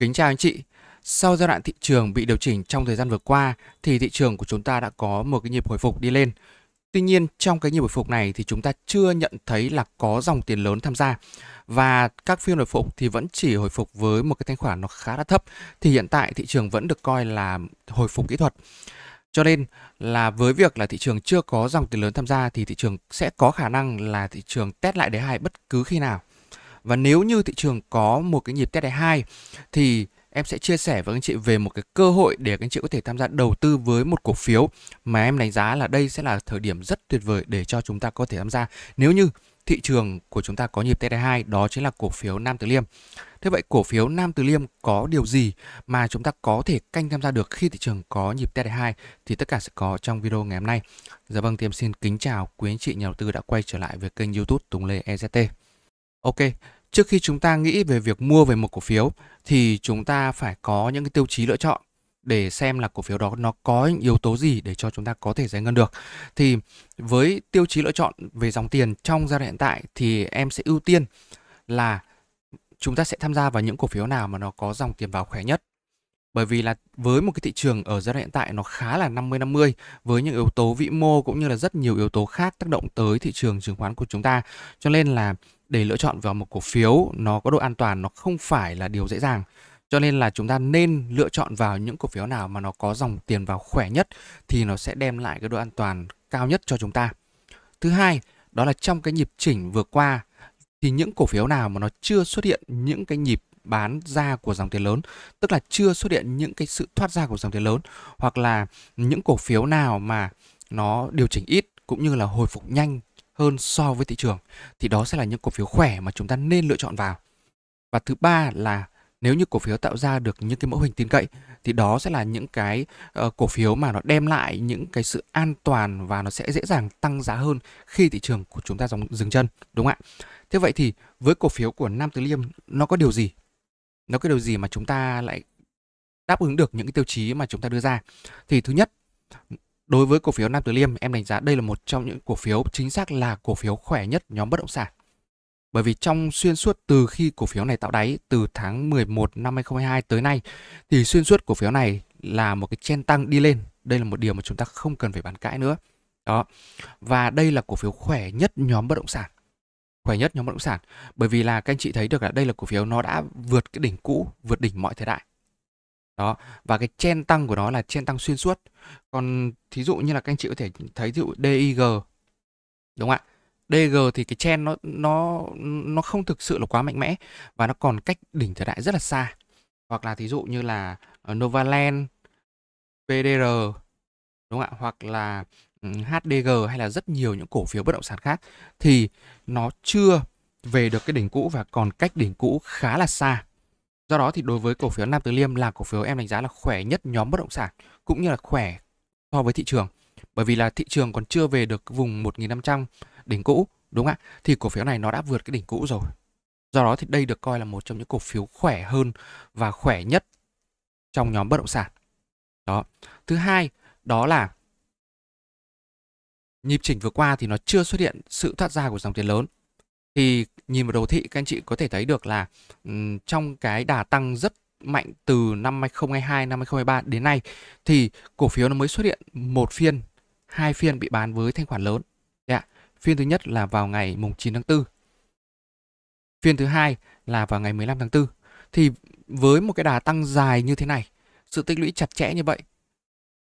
Kính chào anh chị. Sau giai đoạn thị trường bị điều chỉnh trong thời gian vừa qua thì thị trường của chúng ta đã có một cái nhịp hồi phục đi lên. Tuy nhiên trong cái nhịp hồi phục này thì chúng ta chưa nhận thấy là có dòng tiền lớn tham gia và các phiên hồi phục thì vẫn chỉ hồi phục với một cái thanh khoản nó khá là thấp thì hiện tại thị trường vẫn được coi là hồi phục kỹ thuật. Cho nên là với việc là thị trường chưa có dòng tiền lớn tham gia thì thị trường sẽ có khả năng là thị trường test lại đáy hai bất cứ khi nào. Và nếu như thị trường có một cái nhịp test đáy hai thì em sẽ chia sẻ với anh chị về một cái cơ hội để anh chị có thể tham gia đầu tư với một cổ phiếu mà em đánh giá là đây sẽ là thời điểm rất tuyệt vời để cho chúng ta có thể tham gia nếu như thị trường của chúng ta có nhịp test td hai đó chính là cổ phiếu Nam Từ Liêm. Thế vậy cổ phiếu Nam Từ Liêm có điều gì mà chúng ta có thể canh tham gia được khi thị trường có nhịp test td hai thì tất cả sẽ có trong video ngày hôm nay. Dạ vâng, thì em xin kính chào quý anh chị nhà đầu tư đã quay trở lại với kênh YouTube Tùng Lê EZT. Ok, trước khi chúng ta nghĩ về việc mua về một cổ phiếu thì chúng ta phải có những cái tiêu chí lựa chọn để xem là cổ phiếu đó nó có những yếu tố gì để cho chúng ta có thể giải ngân được. Thì với tiêu chí lựa chọn về dòng tiền trong giai đoạn hiện tại thì em sẽ ưu tiên là chúng ta sẽ tham gia vào những cổ phiếu nào mà nó có dòng tiền vào khỏe nhất. Bởi vì là với một cái thị trường ở giai đoạn hiện tại nó khá là 50-50 với những yếu tố vĩ mô cũng như là rất nhiều yếu tố khác tác động tới thị trường chứng khoán của chúng ta. Cho nên là để lựa chọn vào một cổ phiếu nó có độ an toàn nó không phải là điều dễ dàng cho nên là chúng ta nên lựa chọn vào những cổ phiếu nào mà nó có dòng tiền vào khỏe nhất thì nó sẽ đem lại cái độ an toàn cao nhất cho chúng ta thứ hai đó là trong cái nhịp chỉnh vừa qua thì những cổ phiếu nào mà nó chưa xuất hiện những cái nhịp bán ra của dòng tiền lớn tức là chưa xuất hiện những cái sự thoát ra của dòng tiền lớn hoặc là những cổ phiếu nào mà nó điều chỉnh ít cũng như là hồi phục nhanh hơn so với thị trường thì đó sẽ là những cổ phiếu khỏe mà chúng ta nên lựa chọn vào. Và thứ ba là nếu như cổ phiếu tạo ra được những cái mẫu hình tin cậy thì đó sẽ là những cái uh, cổ phiếu mà nó đem lại những cái sự an toàn và nó sẽ dễ dàng tăng giá hơn khi thị trường của chúng ta dòng dừng chân đúng không ạ thế vậy thì với cổ phiếu của nam tứ liêm nó có điều gì nó có điều gì mà chúng ta lại đáp ứng được những cái tiêu chí mà chúng ta đưa ra thì thứ nhất Đối với cổ phiếu Nam Từ Liêm, em đánh giá đây là một trong những cổ phiếu chính xác là cổ phiếu khỏe nhất nhóm bất động sản. Bởi vì trong xuyên suốt từ khi cổ phiếu này tạo đáy từ tháng 11 năm 2022 tới nay thì xuyên suốt cổ phiếu này là một cái chen tăng đi lên. Đây là một điều mà chúng ta không cần phải bàn cãi nữa. Đó. Và đây là cổ phiếu khỏe nhất nhóm bất động sản. Khỏe nhất nhóm bất động sản bởi vì là các anh chị thấy được là đây là cổ phiếu nó đã vượt cái đỉnh cũ, vượt đỉnh mọi thời đại đó và cái chen tăng của nó là chen tăng xuyên suốt còn thí dụ như là các anh chị có thể thấy thí dụ DIG đúng không ạ DG thì cái chen nó nó nó không thực sự là quá mạnh mẽ và nó còn cách đỉnh thời đại rất là xa hoặc là thí dụ như là ờ, Novaland PDR đúng không ạ hoặc là HDG hay là rất nhiều những cổ phiếu bất động sản khác thì nó chưa về được cái đỉnh cũ và còn cách đỉnh cũ khá là xa Do đó thì đối với cổ phiếu Nam Từ Liêm là cổ phiếu em đánh giá là khỏe nhất nhóm bất động sản cũng như là khỏe so với thị trường. Bởi vì là thị trường còn chưa về được vùng 1.500 đỉnh cũ đúng không ạ? Thì cổ phiếu này nó đã vượt cái đỉnh cũ rồi. Do đó thì đây được coi là một trong những cổ phiếu khỏe hơn và khỏe nhất trong nhóm bất động sản. Đó. Thứ hai đó là nhịp chỉnh vừa qua thì nó chưa xuất hiện sự thoát ra của dòng tiền lớn thì nhìn vào đồ thị các anh chị có thể thấy được là trong cái đà tăng rất mạnh từ năm 2022 năm 2023 đến nay thì cổ phiếu nó mới xuất hiện một phiên hai phiên bị bán với thanh khoản lớn yeah. Dạ, phiên thứ nhất là vào ngày mùng 9 tháng 4 phiên thứ hai là vào ngày 15 tháng 4 thì với một cái đà tăng dài như thế này sự tích lũy chặt chẽ như vậy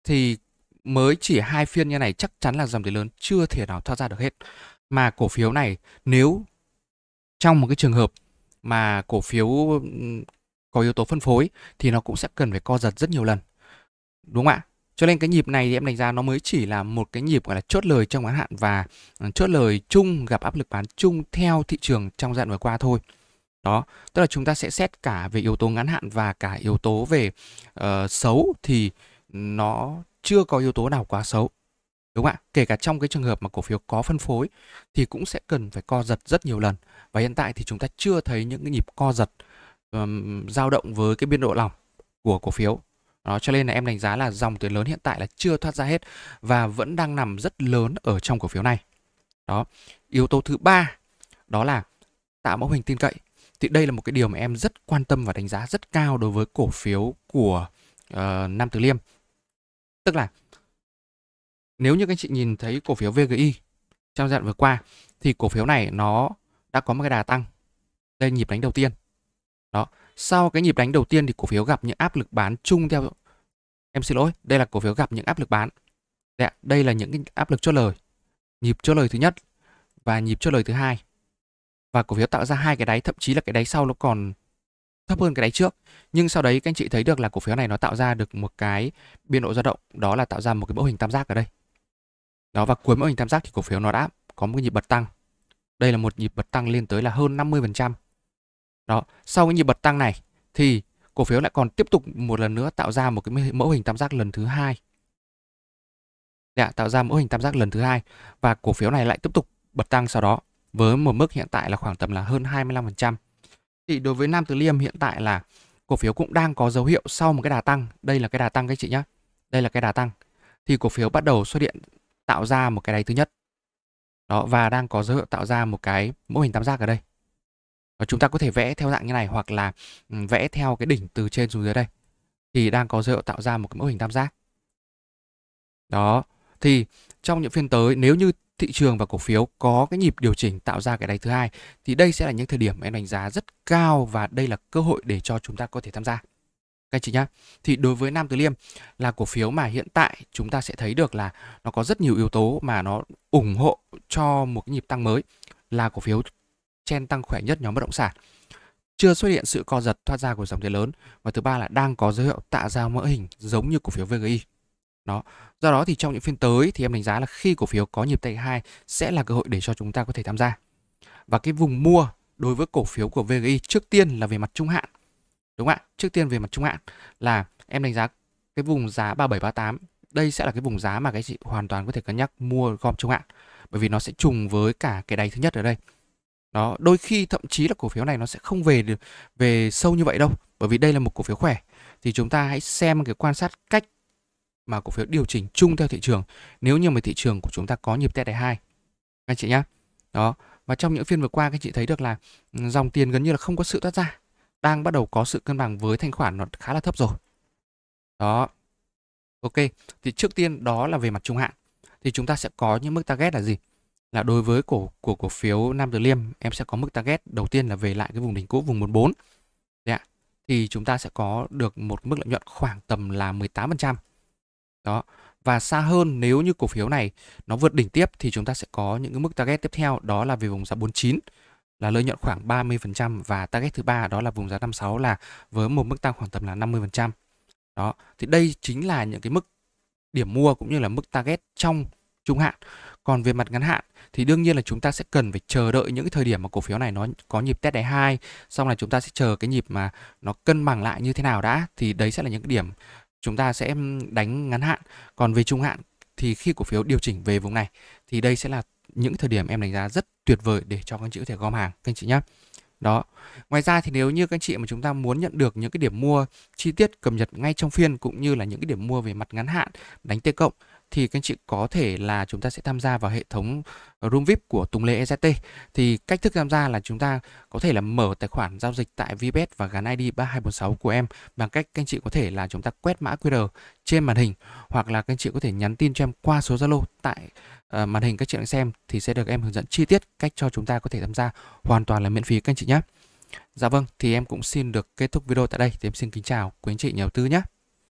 thì mới chỉ hai phiên như này chắc chắn là dòng tiền lớn chưa thể nào thoát ra được hết mà cổ phiếu này nếu trong một cái trường hợp mà cổ phiếu có yếu tố phân phối thì nó cũng sẽ cần phải co giật rất nhiều lần. Đúng không ạ? Cho nên cái nhịp này thì em đánh giá nó mới chỉ là một cái nhịp gọi là chốt lời trong ngắn hạn và ờ, chốt lời chung gặp áp lực bán chung theo thị trường trong giai đoạn vừa qua thôi. Đó, tức là chúng ta sẽ xét cả về yếu tố ngắn hạn và cả yếu tố về uh, xấu thì nó chưa có yếu tố nào quá xấu. Đúng không ạ? Kể cả trong cái trường hợp mà cổ phiếu có phân phối thì cũng sẽ cần phải co giật rất nhiều lần. Và hiện tại thì chúng ta chưa thấy những cái nhịp co giật um, dao động với cái biên độ lỏng của cổ phiếu. Đó, cho nên là em đánh giá là dòng tiền lớn hiện tại là chưa thoát ra hết và vẫn đang nằm rất lớn ở trong cổ phiếu này. Đó. Yếu tố thứ ba đó là tạo mẫu hình tin cậy. Thì đây là một cái điều mà em rất quan tâm và đánh giá rất cao đối với cổ phiếu của uh, Nam Từ Liêm. Tức là nếu như các anh chị nhìn thấy cổ phiếu VGI trong giai đoạn vừa qua thì cổ phiếu này nó đã có một cái đà tăng đây nhịp đánh đầu tiên đó sau cái nhịp đánh đầu tiên thì cổ phiếu gặp những áp lực bán chung theo em xin lỗi đây là cổ phiếu gặp những áp lực bán đây là những cái áp lực chốt lời nhịp chốt lời thứ nhất và nhịp chốt lời thứ hai và cổ phiếu tạo ra hai cái đáy thậm chí là cái đáy sau nó còn thấp hơn cái đáy trước nhưng sau đấy các anh chị thấy được là cổ phiếu này nó tạo ra được một cái biên độ dao động đó là tạo ra một cái mẫu hình tam giác ở đây đó và cuối mỗi hình tam giác thì cổ phiếu nó đã có một nhịp bật tăng. Đây là một nhịp bật tăng lên tới là hơn 50%. Đó, sau cái nhịp bật tăng này thì cổ phiếu lại còn tiếp tục một lần nữa tạo ra một cái mẫu hình tam giác lần thứ hai. Đã dạ, tạo ra mẫu hình tam giác lần thứ hai và cổ phiếu này lại tiếp tục bật tăng sau đó với một mức hiện tại là khoảng tầm là hơn 25%. Thì đối với Nam Từ Liêm hiện tại là cổ phiếu cũng đang có dấu hiệu sau một cái đà tăng, đây là cái đà tăng các chị nhé Đây là cái đà tăng. Thì cổ phiếu bắt đầu xuất hiện tạo ra một cái đáy thứ nhất đó và đang có dấu hiệu tạo ra một cái mô hình tam giác ở đây và chúng ta có thể vẽ theo dạng như này hoặc là vẽ theo cái đỉnh từ trên xuống dưới đây thì đang có dấu hiệu tạo ra một cái mô hình tam giác đó thì trong những phiên tới nếu như thị trường và cổ phiếu có cái nhịp điều chỉnh tạo ra cái đáy thứ hai thì đây sẽ là những thời điểm em đánh giá rất cao và đây là cơ hội để cho chúng ta có thể tham gia các anh chị nhá. Thì đối với Nam Từ Liêm là cổ phiếu mà hiện tại chúng ta sẽ thấy được là nó có rất nhiều yếu tố mà nó ủng hộ cho một cái nhịp tăng mới là cổ phiếu chen tăng khỏe nhất nhóm bất động sản. Chưa xuất hiện sự co giật thoát ra của dòng tiền lớn và thứ ba là đang có dấu hiệu tạo ra mỡ hình giống như cổ phiếu VGI. Đó. Do đó thì trong những phiên tới thì em đánh giá là khi cổ phiếu có nhịp tay 2 sẽ là cơ hội để cho chúng ta có thể tham gia. Và cái vùng mua đối với cổ phiếu của VGI trước tiên là về mặt trung hạn Đúng không ạ? Trước tiên về mặt trung hạn là em đánh giá cái vùng giá 3738 đây sẽ là cái vùng giá mà các chị hoàn toàn có thể cân nhắc mua gom trung hạn bởi vì nó sẽ trùng với cả cái đáy thứ nhất ở đây đó đôi khi thậm chí là cổ phiếu này nó sẽ không về được về sâu như vậy đâu bởi vì đây là một cổ phiếu khỏe thì chúng ta hãy xem cái quan sát cách mà cổ phiếu điều chỉnh chung theo thị trường nếu như mà thị trường của chúng ta có nhịp test đáy hai anh chị nhá đó và trong những phiên vừa qua các chị thấy được là ừ, dòng tiền gần như là không có sự thoát ra đang bắt đầu có sự cân bằng với thanh khoản nó khá là thấp rồi. Đó. Ok, thì trước tiên đó là về mặt trung hạn. Thì chúng ta sẽ có những mức target là gì? Là đối với cổ của cổ phiếu Nam Từ Liêm, em sẽ có mức target đầu tiên là về lại cái vùng đỉnh cũ vùng 14. Đấy ạ. Thì chúng ta sẽ có được một mức lợi nhuận khoảng tầm là 18%. Đó. Và xa hơn nếu như cổ phiếu này nó vượt đỉnh tiếp thì chúng ta sẽ có những cái mức target tiếp theo đó là về vùng giá 49 là lợi nhuận khoảng 30% và target thứ ba đó là vùng giá 56 là với một mức tăng khoảng tầm là 50%. Đó, thì đây chính là những cái mức điểm mua cũng như là mức target trong trung hạn. Còn về mặt ngắn hạn thì đương nhiên là chúng ta sẽ cần phải chờ đợi những cái thời điểm mà cổ phiếu này nó có nhịp test đáy hai, xong là chúng ta sẽ chờ cái nhịp mà nó cân bằng lại như thế nào đã thì đấy sẽ là những cái điểm chúng ta sẽ đánh ngắn hạn. Còn về trung hạn thì khi cổ phiếu điều chỉnh về vùng này thì đây sẽ là những thời điểm em đánh giá rất tuyệt vời để cho các anh chị có thể gom hàng các anh chị nhé đó ngoài ra thì nếu như các anh chị mà chúng ta muốn nhận được những cái điểm mua chi tiết cập nhật ngay trong phiên cũng như là những cái điểm mua về mặt ngắn hạn đánh t cộng thì các anh chị có thể là chúng ta sẽ tham gia vào hệ thống room VIP của Tùng Lê EZT. Thì cách thức tham gia là chúng ta có thể là mở tài khoản giao dịch tại VBet và gắn ID 3246 của em bằng cách các anh chị có thể là chúng ta quét mã QR trên màn hình hoặc là các anh chị có thể nhắn tin cho em qua số Zalo tại uh, màn hình các chị đang xem thì sẽ được em hướng dẫn chi tiết cách cho chúng ta có thể tham gia hoàn toàn là miễn phí các anh chị nhé. Dạ vâng, thì em cũng xin được kết thúc video tại đây. Thì em xin kính chào quý anh chị nhà đầu tư nhé.